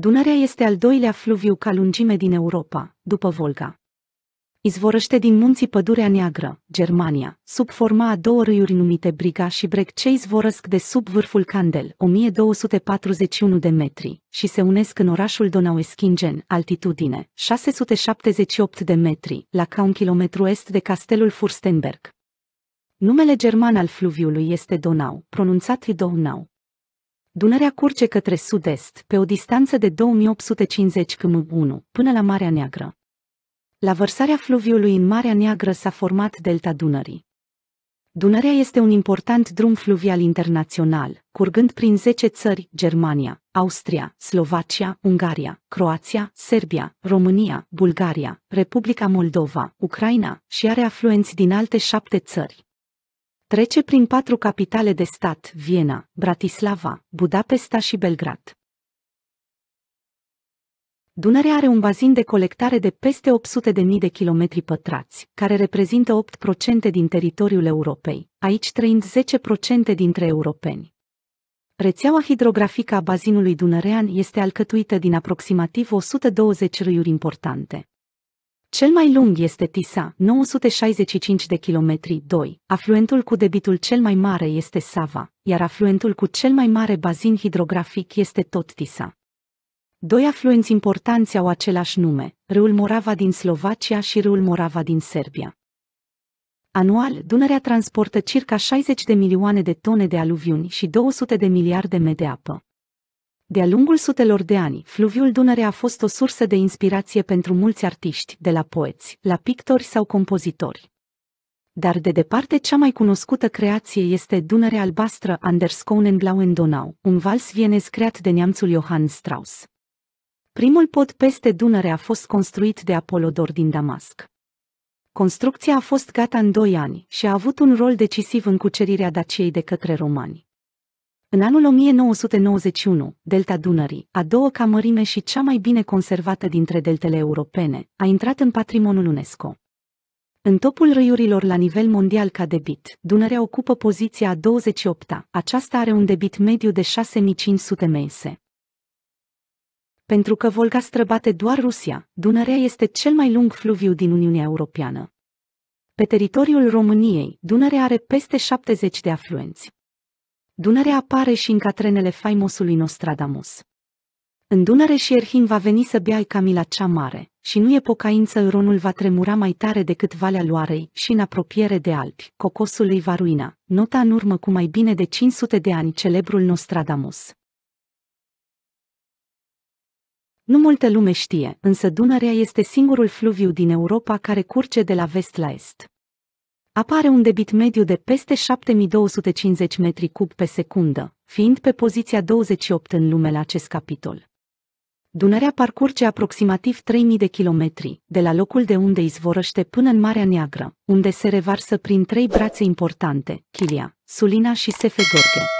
Dunărea este al doilea fluviu ca lungime din Europa, după Volga. Izvorăște din munții Pădurea Neagră, Germania, sub forma a două râiuri numite Briga și Breg ce izvorăsc de sub vârful Candel, 1241 de metri, și se unesc în orașul Donaueschingen, altitudine, 678 de metri, la ca un kilometru est de castelul Furstenberg. Numele german al fluviului este Donau, pronunțat Donau. Dunărea curge către sud-est, pe o distanță de 2850 km1, până la Marea Neagră. La vărsarea fluviului în Marea Neagră s-a format delta Dunării. Dunărea este un important drum fluvial internațional, curgând prin 10 țări, Germania, Austria, Slovacia, Ungaria, Croația, Serbia, România, Bulgaria, Republica Moldova, Ucraina și are afluenți din alte șapte țări. Trece prin patru capitale de stat, Viena, Bratislava, Budapesta și Belgrad. Dunărea are un bazin de colectare de peste 800 de mii de kilometri pătrați, care reprezintă 8% din teritoriul Europei, aici trăind 10% dintre europeni. Rețeaua hidrografică a bazinului dunărean este alcătuită din aproximativ 120 râiuri importante, cel mai lung este Tisa, 965 de km 2. Afluentul cu debitul cel mai mare este Sava, iar afluentul cu cel mai mare bazin hidrografic este tot Tisa. Doi afluenți importanți au același nume, râul Morava din Slovacia și râul Morava din Serbia. Anual, Dunărea transportă circa 60 de milioane de tone de aluviuni și 200 de miliarde de apă. De-a lungul sutelor de ani, fluviul Dunăre a fost o sursă de inspirație pentru mulți artiști, de la poeți, la pictori sau compozitori. Dar de departe cea mai cunoscută creație este Dunăre albastră Anders Cohnenblauen Donau, un vals vienez creat de neamțul Johann Strauss. Primul pod peste Dunăre a fost construit de Apolodor din Damasc. Construcția a fost gata în doi ani și a avut un rol decisiv în cucerirea Daciei de către romani. În anul 1991, delta Dunării, a doua ca mărime și cea mai bine conservată dintre deltele europene, a intrat în patrimoniul UNESCO. În topul râiurilor la nivel mondial ca debit, Dunărea ocupă poziția a 28-a, aceasta are un debit mediu de 6500 mese. Pentru că Volga străbate doar Rusia, Dunărea este cel mai lung fluviu din Uniunea Europeană. Pe teritoriul României, Dunărea are peste 70 de afluenți. Dunărea apare și în catrenele faimosului Nostradamus. În Dunăre și Erhin va veni să bea Camila cea mare, și nu e pocaință ronul va tremura mai tare decât Valea Loarei și în apropiere de Alpi, cocosul îi va ruina, nota în urmă cu mai bine de 500 de ani celebrul Nostradamus. Nu multă lume știe, însă Dunărea este singurul fluviu din Europa care curge de la vest la est apare un debit mediu de peste 7250 metri cub pe secundă, fiind pe poziția 28 în lume la acest capitol. Dunărea parcurge aproximativ 3000 de kilometri, de la locul de unde izvorăște până în Marea Neagră, unde se revarsă prin trei brațe importante, Chilia, Sulina și Gorghe.